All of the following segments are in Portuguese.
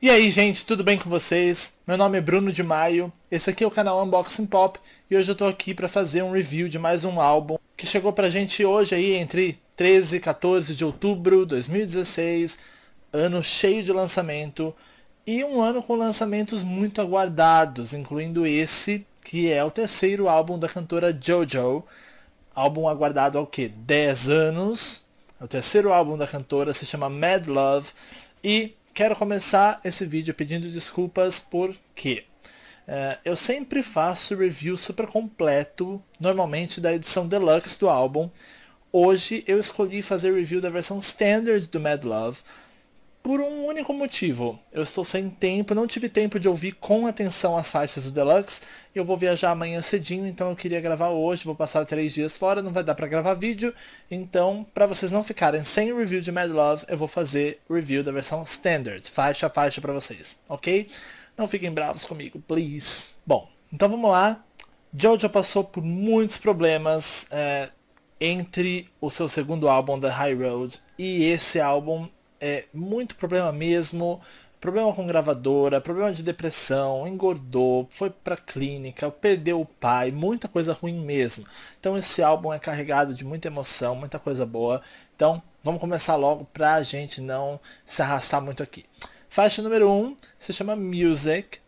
E aí, gente, tudo bem com vocês? Meu nome é Bruno de Maio, esse aqui é o canal Unboxing Pop e hoje eu tô aqui para fazer um review de mais um álbum que chegou pra gente hoje aí entre 13 e 14 de outubro de 2016, ano cheio de lançamento e um ano com lançamentos muito aguardados, incluindo esse, que é o terceiro álbum da cantora JoJo, álbum aguardado há o quê? 10 anos. É o terceiro álbum da cantora se chama Mad Love e Quero começar esse vídeo pedindo desculpas porque uh, eu sempre faço review super completo, normalmente da edição deluxe do álbum. Hoje eu escolhi fazer review da versão standard do Mad Love, por um único motivo, eu estou sem tempo, não tive tempo de ouvir com atenção as faixas do Deluxe. Eu vou viajar amanhã cedinho, então eu queria gravar hoje, vou passar três dias fora, não vai dar para gravar vídeo. Então, para vocês não ficarem sem review de Mad Love, eu vou fazer review da versão standard, faixa a faixa para vocês, ok? Não fiquem bravos comigo, please. Bom, então vamos lá. Jojo passou por muitos problemas é, entre o seu segundo álbum, The High Road, e esse álbum é muito problema mesmo, problema com gravadora, problema de depressão, engordou, foi pra clínica, perdeu o pai, muita coisa ruim mesmo. Então esse álbum é carregado de muita emoção, muita coisa boa. Então vamos começar logo pra gente não se arrastar muito aqui. Faixa número 1 um, se chama Music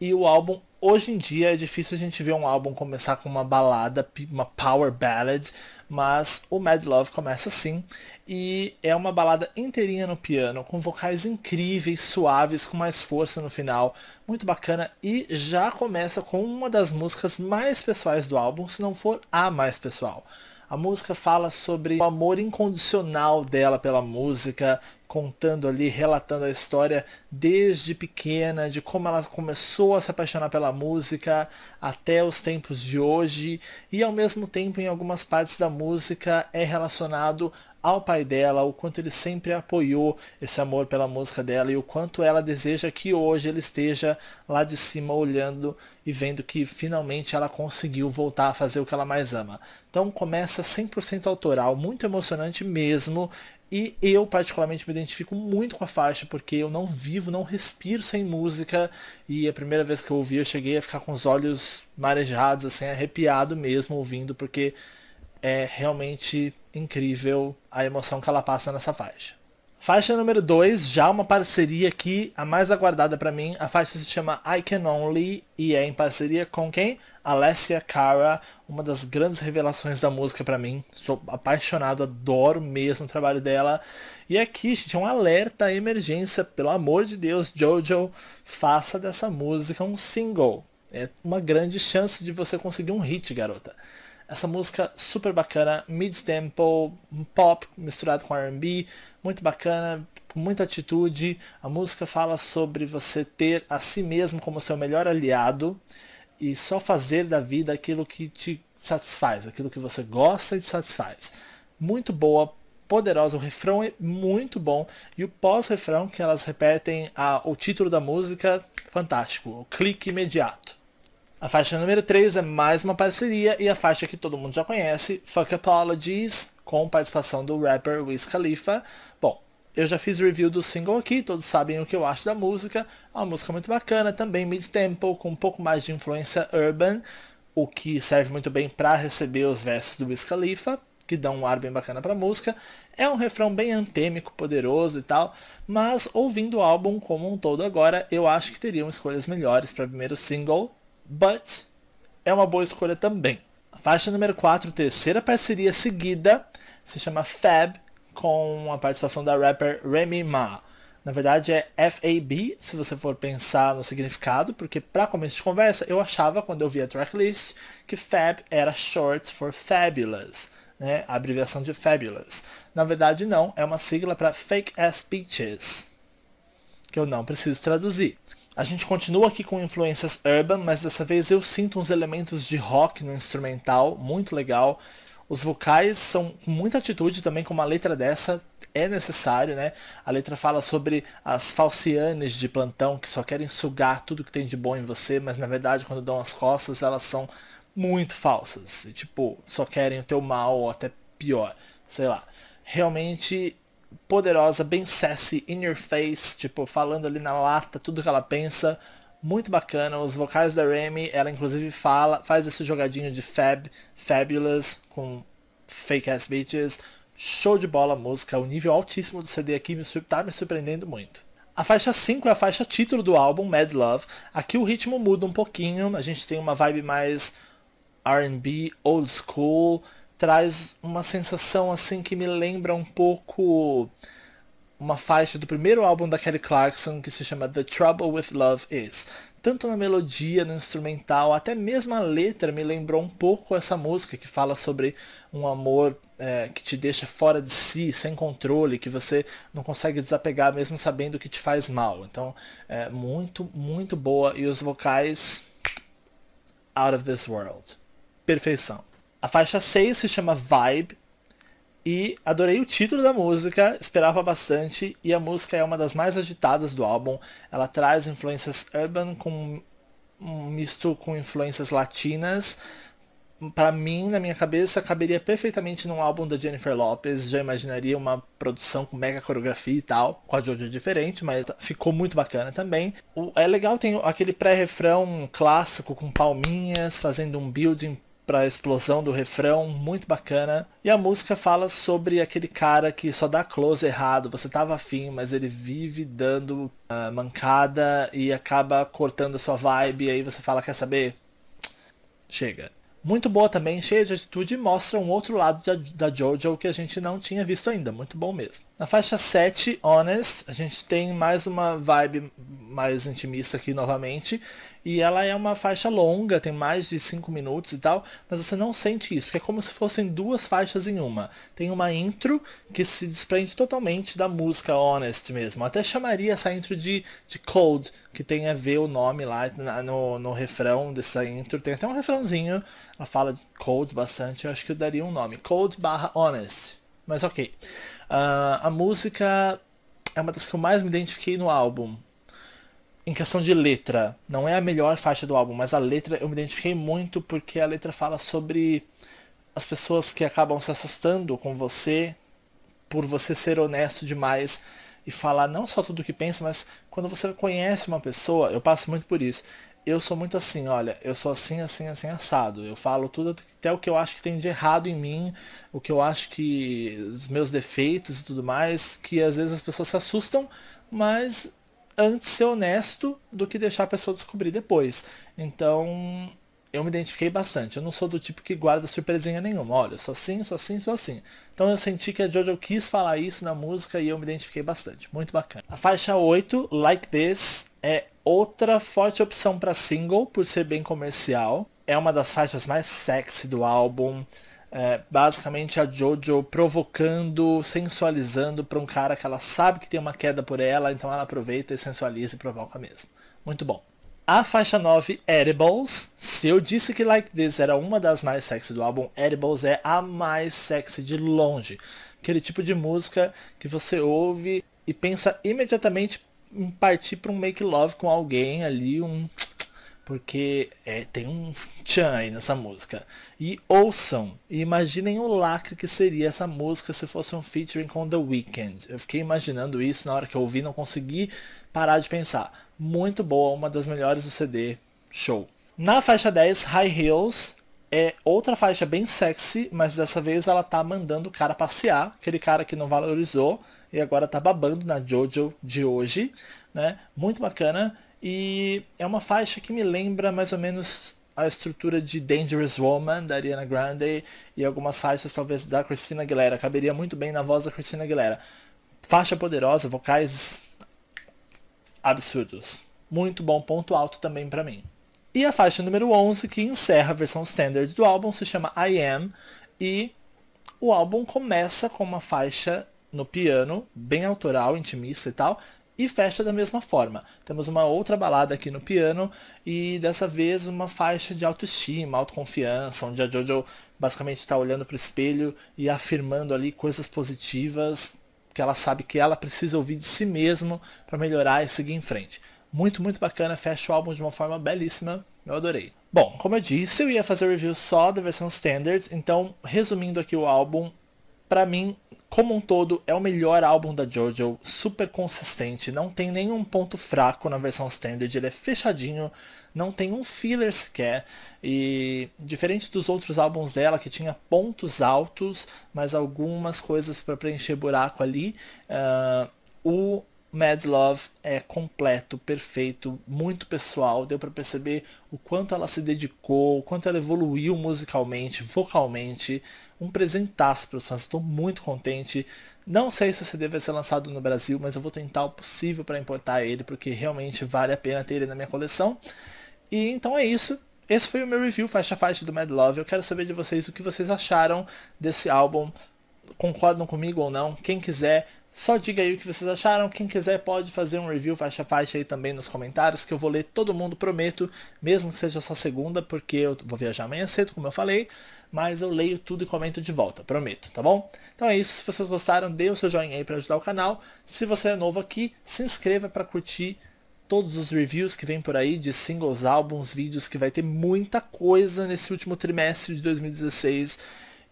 e o álbum hoje em dia é difícil a gente ver um álbum começar com uma balada, uma power ballad, mas o Mad Love começa assim e é uma balada inteirinha no piano, com vocais incríveis, suaves, com mais força no final, muito bacana e já começa com uma das músicas mais pessoais do álbum, se não for a mais pessoal. A música fala sobre o amor incondicional dela pela música contando ali, relatando a história desde pequena, de como ela começou a se apaixonar pela música até os tempos de hoje, e ao mesmo tempo em algumas partes da música é relacionado ao pai dela, o quanto ele sempre apoiou esse amor pela música dela e o quanto ela deseja que hoje ele esteja lá de cima olhando e vendo que finalmente ela conseguiu voltar a fazer o que ela mais ama. Então começa 100% autoral, muito emocionante mesmo. E eu, particularmente, me identifico muito com a faixa, porque eu não vivo, não respiro sem música. E a primeira vez que eu ouvi, eu cheguei a ficar com os olhos marejados, assim, arrepiado mesmo ouvindo, porque é realmente incrível a emoção que ela passa nessa faixa. Faixa número 2, já uma parceria aqui, a mais aguardada para mim. A faixa se chama I Can Only e é em parceria com quem? Alessia Cara, uma das grandes revelações da música para mim. Sou apaixonado, adoro mesmo o trabalho dela. E aqui, gente, é um alerta à emergência. Pelo amor de Deus, Jojo, faça dessa música um single. É uma grande chance de você conseguir um hit, garota. Essa música super bacana, mid-tempo, pop misturado com R&B, muito bacana, com muita atitude. A música fala sobre você ter a si mesmo como seu melhor aliado e só fazer da vida aquilo que te satisfaz, aquilo que você gosta e te satisfaz. Muito boa, poderosa, o refrão é muito bom e o pós-refrão que elas repetem a, o título da música, fantástico, o clique imediato. A faixa número 3 é mais uma parceria e a faixa que todo mundo já conhece, Fuck Apologies, com participação do rapper Wiz Khalifa. Bom, eu já fiz review do single aqui, todos sabem o que eu acho da música. É uma música muito bacana, também mid-tempo, com um pouco mais de influência urban, o que serve muito bem para receber os versos do Wiz Khalifa, que dão um ar bem bacana para a música. É um refrão bem antêmico, poderoso e tal, mas ouvindo o álbum como um todo agora, eu acho que teriam escolhas melhores para primeiro single, But é uma boa escolha também. A faixa número 4, terceira parceria seguida, se chama Fab, com a participação da rapper Remy Ma. Na verdade é FAB, se você for pensar no significado, porque para começo de conversa, eu achava, quando eu vi a tracklist, que Fab era short for Fabulous, né? a abreviação de Fabulous. Na verdade não, é uma sigla para Fake Ass Bitches, que eu não preciso traduzir. A gente continua aqui com influências urban, mas dessa vez eu sinto uns elementos de rock no instrumental, muito legal. Os vocais são com muita atitude também, com uma letra dessa é necessário, né? A letra fala sobre as falcianes de plantão que só querem sugar tudo que tem de bom em você, mas na verdade quando dão as costas elas são muito falsas. E, tipo, só querem o teu mal ou até pior, sei lá. Realmente poderosa, bem sassy, in your face, tipo, falando ali na lata tudo que ela pensa. Muito bacana, os vocais da Remy, ela inclusive fala, faz esse jogadinho de fab, fabulous, com fake ass bitches. Show de bola a música, o nível altíssimo do CD aqui me, tá me surpreendendo muito. A faixa 5 é a faixa título do álbum, Mad Love. Aqui o ritmo muda um pouquinho, a gente tem uma vibe mais RB, old school, traz uma sensação assim que me lembra um pouco uma faixa do primeiro álbum da Kelly Clarkson que se chama The Trouble with Love Is. Tanto na melodia, no instrumental, até mesmo a letra me lembrou um pouco essa música que fala sobre um amor é, que te deixa fora de si, sem controle, que você não consegue desapegar mesmo sabendo que te faz mal. Então, é muito, muito boa. E os vocais, out of this world. Perfeição. A faixa 6 se chama Vibe e adorei o título da música, esperava bastante e a música é uma das mais agitadas do álbum. Ela traz influências urban com um misto com influências latinas. Para mim, na minha cabeça, caberia perfeitamente num álbum da Jennifer Lopez. Já imaginaria uma produção com mega coreografia e tal, com a Jojo diferente, mas ficou muito bacana também. O, é legal, tem aquele pré-refrão clássico com palminhas, fazendo um building para a explosão do refrão, muito bacana. E a música fala sobre aquele cara que só dá close errado, você tava afim, mas ele vive dando uh, mancada e acaba cortando a sua vibe, e aí você fala, quer saber? Chega. Muito boa também, cheia de atitude e mostra um outro lado da, da Jojo que a gente não tinha visto ainda, muito bom mesmo. Na faixa 7, Honest, a gente tem mais uma vibe mais intimista aqui novamente, e ela é uma faixa longa, tem mais de 5 minutos e tal, mas você não sente isso, porque é como se fossem duas faixas em uma. Tem uma intro que se desprende totalmente da música Honest mesmo. Até chamaria essa intro de, de Cold, que tem a ver o nome lá no, no refrão dessa intro. Tem até um refrãozinho, ela fala de Cold bastante, eu acho que eu daria um nome. Cold barra Honest. Mas ok. Uh, a música é uma das que eu mais me identifiquei no álbum em questão de letra, não é a melhor faixa do álbum, mas a letra eu me identifiquei muito porque a letra fala sobre as pessoas que acabam se assustando com você por você ser honesto demais e falar não só tudo o que pensa, mas quando você conhece uma pessoa, eu passo muito por isso. Eu sou muito assim, olha, eu sou assim, assim, assim, assado. Eu falo tudo, até o que eu acho que tem de errado em mim, o que eu acho que. os meus defeitos e tudo mais, que às vezes as pessoas se assustam, mas antes ser honesto do que deixar a pessoa descobrir depois. Então, eu me identifiquei bastante. Eu não sou do tipo que guarda surpresinha nenhuma. Olha, só assim, só assim, só assim. Então eu senti que a Jojo quis falar isso na música e eu me identifiquei bastante. Muito bacana. A faixa 8, Like This, é outra forte opção para single, por ser bem comercial. É uma das faixas mais sexy do álbum. É, basicamente a Jojo provocando, sensualizando para um cara que ela sabe que tem uma queda por ela, então ela aproveita e sensualiza e provoca mesmo. Muito bom. A faixa 9, Edibles. Se eu disse que Like This era uma das mais sexy do álbum, Edibles é a mais sexy de longe. Aquele tipo de música que você ouve e pensa imediatamente em partir para um make love com alguém ali, um porque é, tem um tchan aí nessa música. E ouçam, e imaginem o lacre que seria essa música se fosse um featuring com The Weeknd. Eu fiquei imaginando isso na hora que eu ouvi, não consegui parar de pensar. Muito boa, uma das melhores do CD, show. Na faixa 10, High Heels, é outra faixa bem sexy, mas dessa vez ela tá mandando o cara passear, aquele cara que não valorizou e agora tá babando na JoJo de hoje, né? Muito bacana. E é uma faixa que me lembra mais ou menos a estrutura de Dangerous Woman da Ariana Grande e algumas faixas talvez da Christina Aguilera. Caberia muito bem na voz da Christina Aguilera. Faixa poderosa, vocais absurdos. Muito bom ponto alto também para mim. E a faixa número 11, que encerra a versão standard do álbum, se chama I Am. E o álbum começa com uma faixa no piano, bem autoral, intimista e tal, e fecha da mesma forma. Temos uma outra balada aqui no piano e dessa vez uma faixa de autoestima, autoconfiança, onde a Jojo basicamente está olhando para o espelho e afirmando ali coisas positivas que ela sabe que ela precisa ouvir de si mesmo para melhorar e seguir em frente. Muito, muito bacana, fecha o álbum de uma forma belíssima, eu adorei. Bom, como eu disse, eu ia fazer review só da versão standard, então resumindo aqui o álbum, para mim como um todo, é o melhor álbum da JoJo, super consistente, não tem nenhum ponto fraco na versão standard, ele é fechadinho, não tem um filler sequer, e diferente dos outros álbuns dela, que tinha pontos altos, mas algumas coisas para preencher buraco ali, uh, o Mad Love é completo, perfeito, muito pessoal. Deu para perceber o quanto ela se dedicou, o quanto ela evoluiu musicalmente, vocalmente um presentaço para Estou muito contente. Não sei se o CD vai ser lançado no Brasil, mas eu vou tentar o possível para importar ele, porque realmente vale a pena ter ele na minha coleção. E então é isso. Esse foi o meu review faixa faixa do Mad Love. Eu quero saber de vocês o que vocês acharam desse álbum. Concordam comigo ou não? Quem quiser só diga aí o que vocês acharam. Quem quiser pode fazer um review faixa a faixa aí também nos comentários, que eu vou ler todo mundo, prometo, mesmo que seja só segunda, porque eu vou viajar amanhã cedo, como eu falei, mas eu leio tudo e comento de volta, prometo, tá bom? Então é isso, se vocês gostaram, dê o seu joinha aí para ajudar o canal. Se você é novo aqui, se inscreva para curtir todos os reviews que vem por aí de singles, álbuns, vídeos, que vai ter muita coisa nesse último trimestre de 2016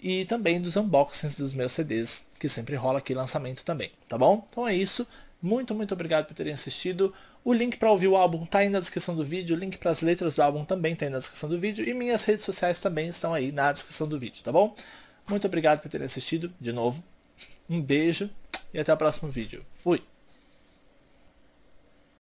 e também dos unboxings dos meus CDs, que sempre rola aqui lançamento também, tá bom? Então é isso. Muito, muito obrigado por terem assistido. O link para ouvir o álbum tá aí na descrição do vídeo, o link para as letras do álbum também tá aí na descrição do vídeo e minhas redes sociais também estão aí na descrição do vídeo, tá bom? Muito obrigado por terem assistido de novo. Um beijo e até o próximo vídeo. Fui.